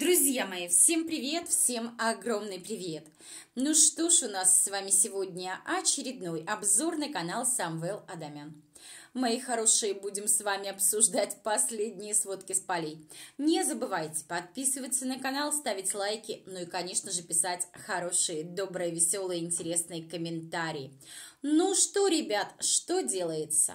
Друзья мои, всем привет, всем огромный привет! Ну что ж, у нас с вами сегодня очередной обзор на канал Самвел Адамян. Мои хорошие, будем с вами обсуждать последние сводки с полей. Не забывайте подписываться на канал, ставить лайки, ну и, конечно же, писать хорошие, добрые, веселые, интересные комментарии. Ну что, ребят, что делается?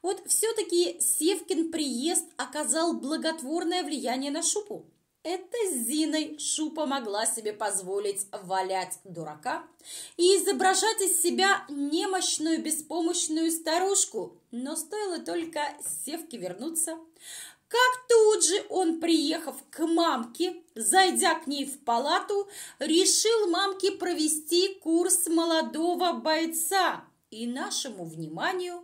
Вот все-таки Севкин приезд оказал благотворное влияние на Шупу. Это Зиной Шу помогла себе позволить валять дурака и изображать из себя немощную беспомощную старушку. Но стоило только Севке вернуться, как тут же он, приехав к мамке, зайдя к ней в палату, решил мамке провести курс молодого бойца. И нашему вниманию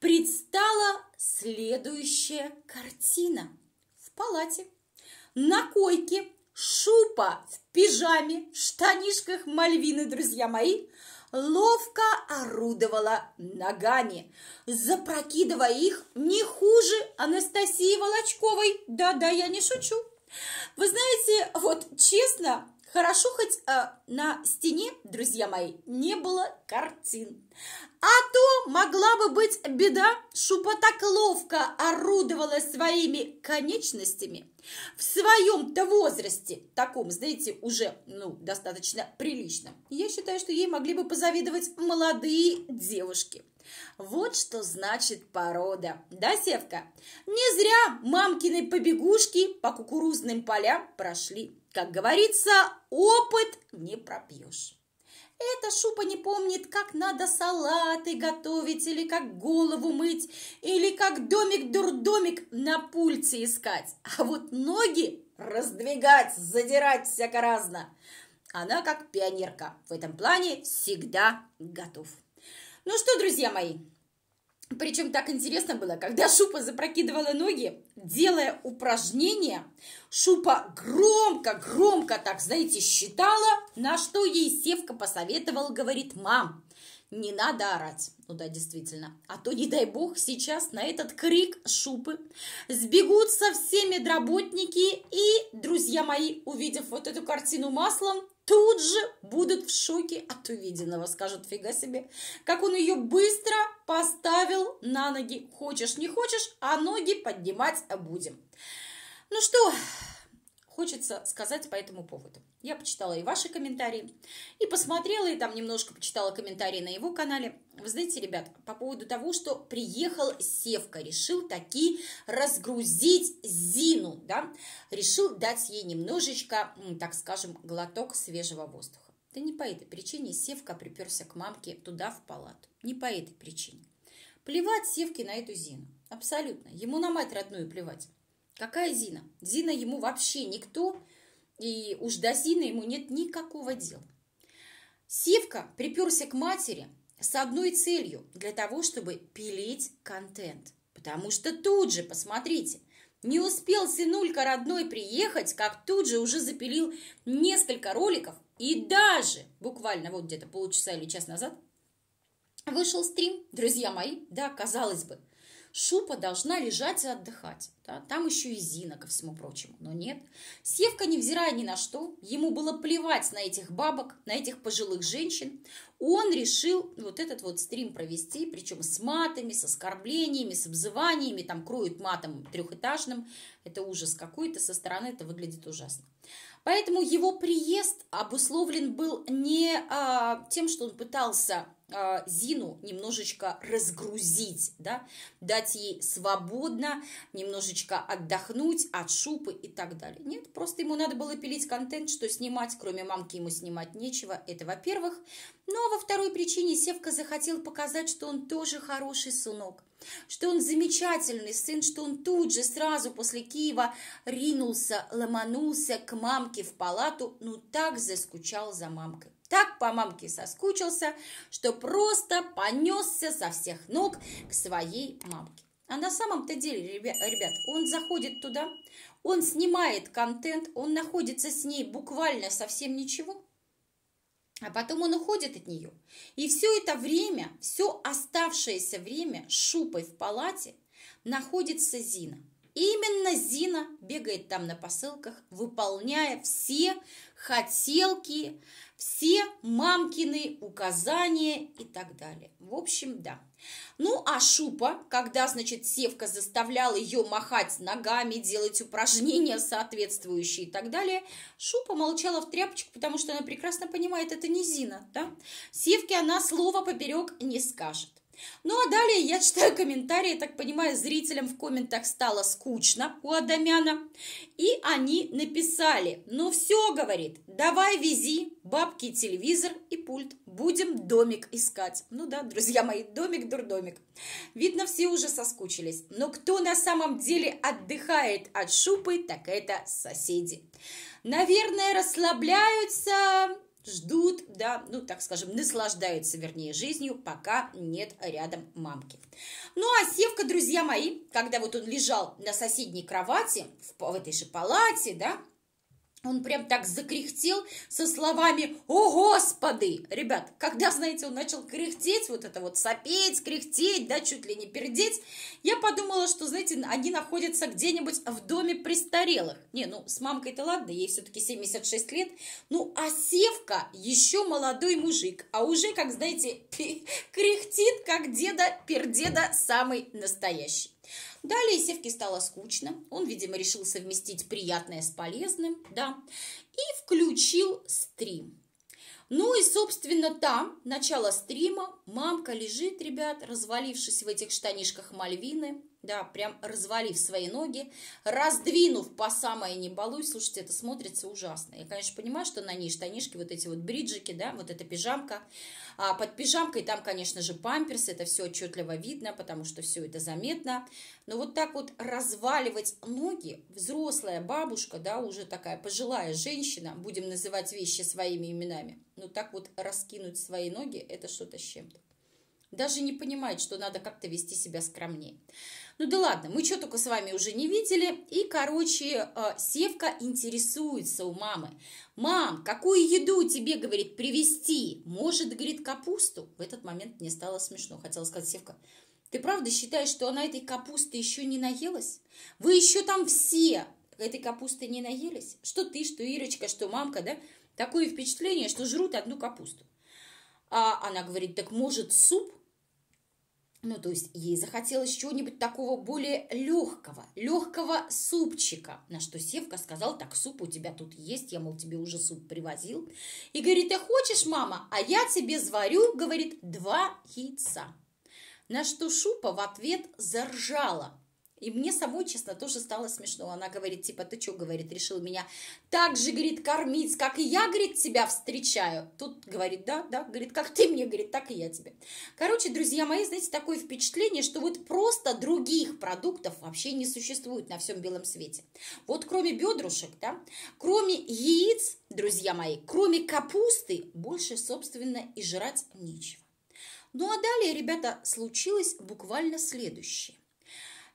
предстала следующая картина. В палате на койке, шупа в пижаме, в штанишках Мальвины, друзья мои, ловко орудовала ногами, запрокидывая их не хуже Анастасии Волочковой. Да-да, я не шучу. Вы знаете, вот честно, Хорошо хоть э, на стене, друзья мои, не было картин. А то могла бы быть беда, шупотокловка орудовала своими конечностями. В своем-то возрасте, таком, знаете, уже, ну, достаточно прилично. Я считаю, что ей могли бы позавидовать молодые девушки. Вот что значит порода. Да, Севка? Не зря мамкины побегушки по кукурузным полям прошли. Как говорится, опыт не пропьешь. Эта шупа не помнит, как надо салаты готовить, или как голову мыть, или как домик-дурдомик на пульте искать. А вот ноги раздвигать, задирать всяко-разно. Она, как пионерка, в этом плане всегда готов. Ну что, друзья мои, причем так интересно было, когда Шупа запрокидывала ноги, делая упражнение, Шупа громко-громко так, знаете, считала, на что ей Севка посоветовал, говорит, мам, не надо орать. Ну да, действительно. А то, не дай бог, сейчас на этот крик шупы сбегутся все медработники и, друзья мои, увидев вот эту картину маслом, тут же будут в шоке от увиденного. Скажут, фига себе, как он ее быстро поставил на ноги. Хочешь, не хочешь, а ноги поднимать будем. Ну что, хочется сказать по этому поводу. Я почитала и ваши комментарии, и посмотрела, и там немножко почитала комментарии на его канале. Вы знаете, ребят, по поводу того, что приехал Севка, решил таки разгрузить Зину, да, решил дать ей немножечко, так скажем, глоток свежего воздуха. Да не по этой причине Севка приперся к мамке туда, в палату. Не по этой причине. Плевать Севке на эту Зину. Абсолютно. Ему на мать родную плевать. Какая Зина? Зина ему вообще никто, и уж до Зины ему нет никакого дела. Сивка приперся к матери с одной целью – для того, чтобы пилить контент. Потому что тут же, посмотрите, не успел сынулька родной приехать, как тут же уже запилил несколько роликов и даже, буквально вот где-то полчаса или час назад, вышел стрим, друзья мои, да, казалось бы, Шупа должна лежать и отдыхать. Да? Там еще и Зина, ко всему прочему. Но нет. Севка, невзирая ни на что, ему было плевать на этих бабок, на этих пожилых женщин. Он решил вот этот вот стрим провести, причем с матами, с оскорблениями, с обзываниями. Там кроют матом трехэтажным. Это ужас какой-то. Со стороны это выглядит ужасно. Поэтому его приезд обусловлен был не а, тем, что он пытался а, Зину немножечко разгрузить, да, дать ей свободно немножечко отдохнуть от шупы и так далее. Нет, просто ему надо было пилить контент, что снимать, кроме мамки ему снимать нечего, это во-первых. Но ну, а во второй причине Севка захотел показать, что он тоже хороший сынок что он замечательный сын, что он тут же сразу после Киева ринулся, ломанулся к мамке в палату, ну так заскучал за мамкой. Так по мамке соскучился, что просто понесся со всех ног к своей мамке. А на самом-то деле, ребят, он заходит туда, он снимает контент, он находится с ней буквально совсем ничего, а потом он уходит от нее. И все это время, все оставшееся время шупой в палате находится Зина. И именно Зина бегает там на посылках, выполняя все хотелки, все мамкины указания и так далее. В общем, да. Ну, а Шупа, когда, значит, Севка заставлял ее махать ногами, делать упражнения соответствующие и так далее, Шупа молчала в тряпочку, потому что она прекрасно понимает, это не Зина, да? Севке она слова поперек не скажет. Ну а далее я читаю комментарии, так понимаю, зрителям в комментах стало скучно у Адамяна. И они написали, ну все, говорит, давай вези бабки, телевизор и пульт, будем домик искать. Ну да, друзья мои, домик, дурдомик. Видно, все уже соскучились. Но кто на самом деле отдыхает от шупы, так это соседи. Наверное, расслабляются ждут, да, ну, так скажем, наслаждаются, вернее, жизнью, пока нет рядом мамки. Ну, а Севка, друзья мои, когда вот он лежал на соседней кровати, в, в этой же палате, да, он прям так закряхтел со словами «О, Господи!» Ребят, когда, знаете, он начал кряхтеть, вот это вот сопеть, кряхтеть, да, чуть ли не пердеть, я подумала, что, знаете, они находятся где-нибудь в доме престарелых. Не, ну, с мамкой-то ладно, ей все-таки 76 лет. Ну, а Севка еще молодой мужик, а уже, как, знаете, кряхтит, как деда, пердеда самый настоящий. Далее Севке стало скучно. Он, видимо, решил совместить приятное с полезным, да, и включил стрим. Ну и, собственно, там, начало стрима, мамка лежит, ребят, развалившись в этих штанишках Мальвины, да, прям развалив свои ноги, раздвинув по самое не балуй, слушайте, это смотрится ужасно. Я, конечно, понимаю, что на ней штанишки, вот эти вот бриджики, да, вот эта пижамка. А под пижамкой там, конечно же, памперс, это все отчетливо видно, потому что все это заметно. Но вот так вот разваливать ноги, взрослая бабушка, да, уже такая пожилая женщина, будем называть вещи своими именами, но ну так вот раскинуть свои ноги, это что-то с чем-то. Даже не понимает, что надо как-то вести себя скромнее. Ну да ладно, мы что только с вами уже не видели. И, короче, э, Севка интересуется у мамы. «Мам, какую еду тебе, говорит, привезти? Может, говорит, капусту?» В этот момент мне стало смешно. Хотела сказать, Севка, ты правда считаешь, что она этой капусты еще не наелась? Вы еще там все этой капусты не наелись? Что ты, что Ирочка, что мамка, да? Такое впечатление, что жрут одну капусту. А она говорит, так может суп? Ну, то есть ей захотелось чего-нибудь такого более легкого, легкого супчика. На что Севка сказал, так, суп у тебя тут есть, я, мол, тебе уже суп привозил. И говорит, ты хочешь, мама, а я тебе сварю, говорит, два яйца. На что Шупа в ответ заржала. И мне самой, честно, тоже стало смешно. Она говорит, типа, ты что, говорит, решил меня так же, говорит, кормить, как и я, говорит, тебя встречаю. Тут говорит, да, да, говорит, как ты мне, говорит, так и я тебе. Короче, друзья мои, знаете, такое впечатление, что вот просто других продуктов вообще не существует на всем белом свете. Вот кроме бедрушек, да, кроме яиц, друзья мои, кроме капусты, больше, собственно, и жрать нечего. Ну а далее, ребята, случилось буквально следующее.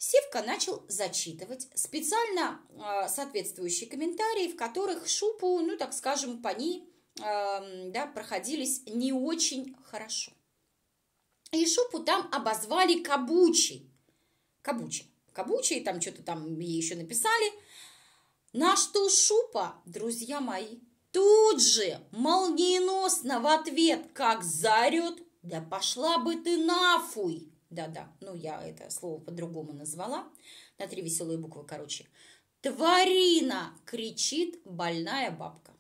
Севка начал зачитывать специально э, соответствующие комментарии, в которых Шупу, ну так скажем, по ней э, да, проходились не очень хорошо. И Шупу там обозвали Кабучей. Кабучей. Кабучей, там что-то там ей еще написали. На что Шупа, друзья мои, тут же молниеносно в ответ как заорет, да пошла бы ты нафуй! да-да, ну я это слово по-другому назвала, на три веселые буквы, короче. «Тварина!» – кричит больная бабка.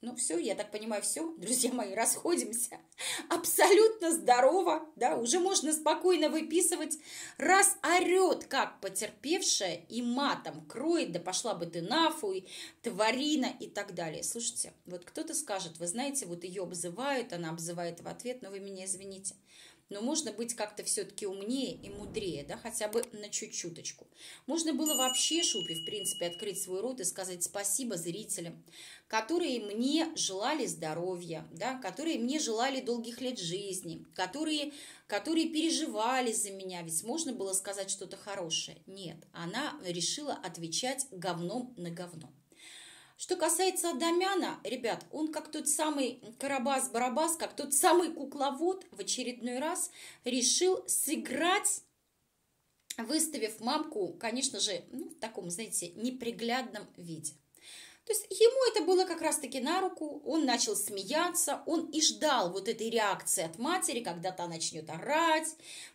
Ну все, я так понимаю, все, друзья мои, расходимся. Абсолютно здорово, да, уже можно спокойно выписывать. Раз орет, как потерпевшая, и матом кроет, да пошла бы ты нафуй, тварина и так далее. Слушайте, вот кто-то скажет, вы знаете, вот ее обзывают, она обзывает в ответ, но вы меня извините но можно быть как-то все-таки умнее и мудрее, да, хотя бы на чуть-чуточку. Можно было вообще шупе, в принципе, открыть свой рот и сказать спасибо зрителям, которые мне желали здоровья, да, которые мне желали долгих лет жизни, которые, которые переживали за меня, ведь можно было сказать что-то хорошее. Нет, она решила отвечать говном на говно. Что касается Адамяна, ребят, он как тот самый Карабас-Барабас, как тот самый кукловод в очередной раз решил сыграть выставив мамку, конечно же, ну, в таком, знаете, неприглядном виде. То есть ему это было как раз-таки на руку, он начал смеяться, он и ждал вот этой реакции от матери, когда та начнет орать,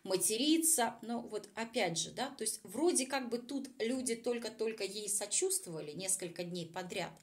материться. Но вот опять же, да, то есть вроде как бы тут люди только-только ей сочувствовали несколько дней подряд,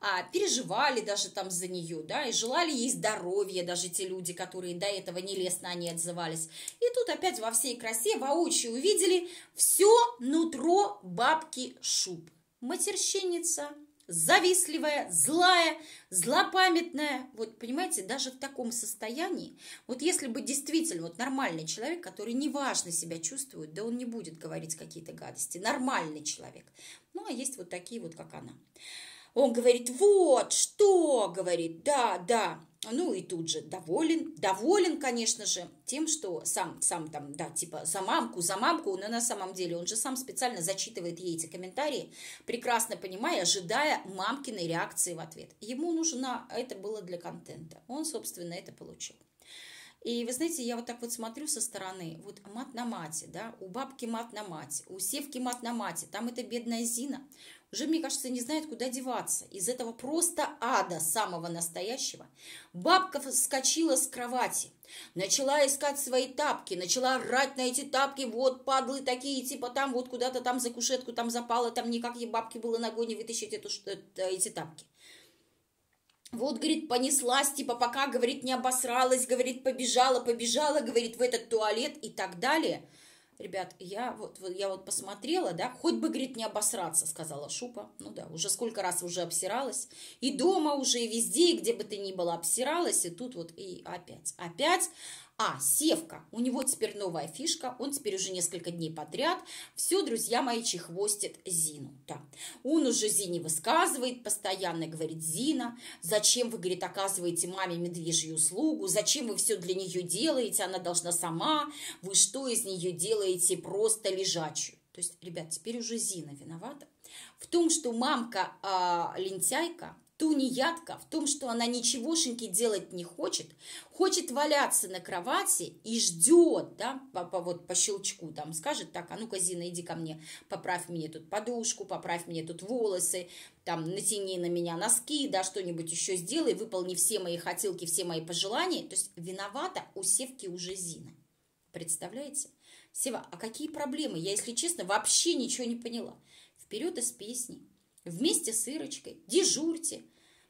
а переживали даже там за нее, да, и желали ей здоровья даже те люди, которые до этого нелестно они отзывались. И тут опять во всей красе воочию увидели все нутро бабки Шуб. Матерщинница, завистливая, злая, злопамятная. Вот, понимаете, даже в таком состоянии, вот если бы действительно вот нормальный человек, который неважно себя чувствует, да он не будет говорить какие-то гадости, нормальный человек. Ну, а есть вот такие вот, как она. Он говорит, вот что, говорит, да, да. Ну и тут же доволен, доволен, конечно же, тем, что сам, сам там, да, типа за мамку, за мамку, но на самом деле он же сам специально зачитывает ей эти комментарии, прекрасно понимая, ожидая мамкиной реакции в ответ. Ему нужно, это было для контента, он, собственно, это получил. И вы знаете, я вот так вот смотрю со стороны, вот мат на мате, да, у бабки мат на мате, у севки мат на мате, там это бедная Зина, уже, мне кажется, не знает, куда деваться. Из этого просто ада самого настоящего. Бабка вскочила с кровати, начала искать свои тапки, начала орать на эти тапки, вот падлы такие, типа там, вот куда-то там за кушетку, там запала, там никак ей бабки было ногой не вытащить эту, что-то э, эти тапки. Вот, говорит, понеслась, типа, пока, говорит, не обосралась, говорит, побежала, побежала, говорит, в этот туалет и так далее – ребят, я вот, я вот посмотрела, да, хоть бы, говорит, не обосраться, сказала Шупа. Ну да, уже сколько раз уже обсиралась. И дома уже, и везде, и где бы ты ни была, обсиралась. И тут вот, и опять, опять а, Севка. У него теперь новая фишка. Он теперь уже несколько дней подряд. Все, друзья мои, чехвостит Зину. Да. Он уже Зине высказывает постоянно, говорит, Зина, зачем вы, говорит, оказываете маме медвежью услугу? Зачем вы все для нее делаете? Она должна сама. Вы что из нее делаете? Просто лежачую. То есть, ребят, теперь уже Зина виновата в том, что мамка э, лентяйка, тунеядка в том, что она ничегошеньки делать не хочет, хочет валяться на кровати и ждет, да, по, по, вот по щелчку там скажет, так, а ну-ка, Зина, иди ко мне, поправь мне тут подушку, поправь мне тут волосы, там, натяни на меня носки, да, что-нибудь еще сделай, выполни все мои хотелки, все мои пожелания. То есть виновата у Севки уже Зина. Представляете? Сева, а какие проблемы? Я, если честно, вообще ничего не поняла. Вперед из песни, Вместе с Ирочкой дежурьте,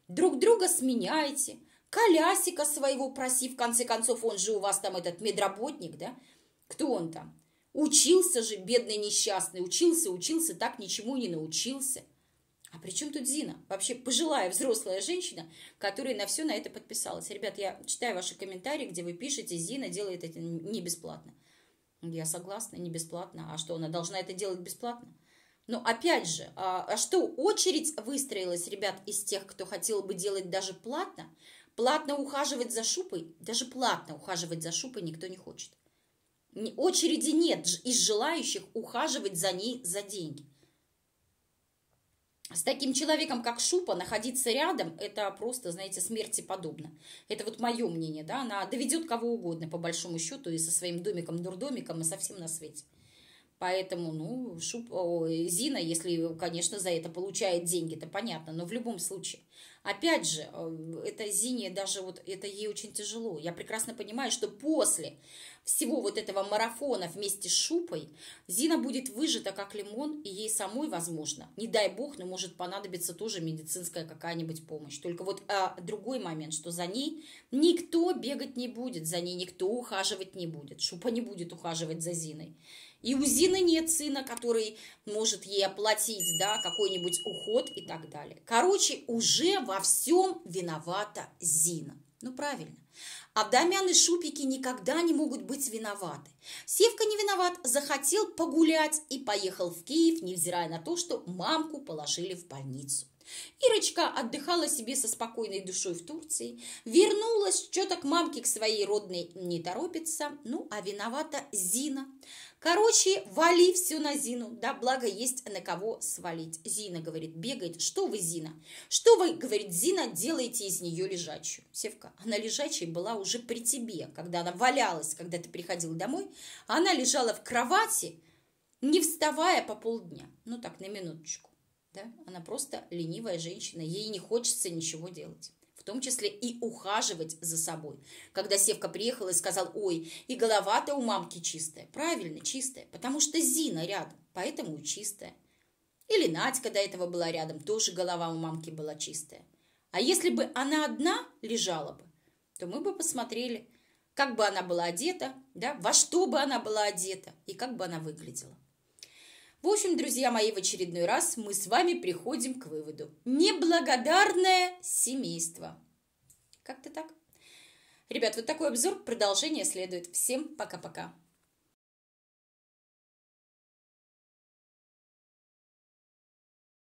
друг друга сменяйте, колясика своего проси, в конце концов, он же у вас там этот медработник, да? Кто он там? Учился же, бедный несчастный, учился, учился, так ничему не научился. А при чем тут Зина? Вообще пожилая взрослая женщина, которая на все на это подписалась. Ребят, я читаю ваши комментарии, где вы пишете, Зина делает это не бесплатно. Я согласна, не бесплатно. А что, она должна это делать бесплатно? Но ну, опять же, а, а что очередь выстроилась, ребят, из тех, кто хотел бы делать даже платно? Платно ухаживать за шупой? Даже платно ухаживать за шупой никто не хочет. Очереди нет из желающих ухаживать за ней за деньги. С таким человеком, как Шупа, находиться рядом, это просто, знаете, смерти подобно. Это вот мое мнение, да, она доведет кого угодно, по большому счету, и со своим домиком-дурдомиком, и совсем на свете. Поэтому, ну, Шуб... О, Зина, если, конечно, за это получает деньги, это понятно, но в любом случае. Опять же, э, это Зине даже вот, это ей очень тяжело. Я прекрасно понимаю, что после всего вот этого марафона вместе с Шупой Зина будет выжата как лимон, и ей самой, возможно, не дай бог, но может понадобиться тоже медицинская какая-нибудь помощь. Только вот а, другой момент, что за ней никто бегать не будет, за ней никто ухаживать не будет. Шупа не будет ухаживать за Зиной. И у Зины нет сына, который может ей оплатить, да, какой-нибудь уход и так далее. Короче, уже во всем виновата Зина. Ну, правильно. Абдомян и Шупики никогда не могут быть виноваты. Севка не виноват, захотел погулять и поехал в Киев, невзирая на то, что мамку положили в больницу. Ирочка отдыхала себе со спокойной душой в Турции, вернулась, что-то к мамке к своей родной не торопится, ну, а виновата Зина. Короче, вали все на Зину, да, благо есть на кого свалить. Зина, говорит, бегает. Что вы, Зина? Что вы, говорит, Зина, делаете из нее лежачую? Севка, она лежачей была уже при тебе, когда она валялась, когда ты приходил домой. Она лежала в кровати, не вставая по полдня. Ну так, на минуточку. Да? Она просто ленивая женщина, ей не хочется ничего делать в том числе и ухаживать за собой. Когда Севка приехала и сказал, ой, и голова-то у мамки чистая. Правильно, чистая, потому что Зина рядом, поэтому и чистая. Или Надька до этого была рядом, тоже голова у мамки была чистая. А если бы она одна лежала бы, то мы бы посмотрели, как бы она была одета, да, во что бы она была одета и как бы она выглядела. В общем, друзья мои, в очередной раз мы с вами приходим к выводу. Неблагодарное семейство. Как-то так. Ребят, вот такой обзор. Продолжение следует. Всем пока-пока.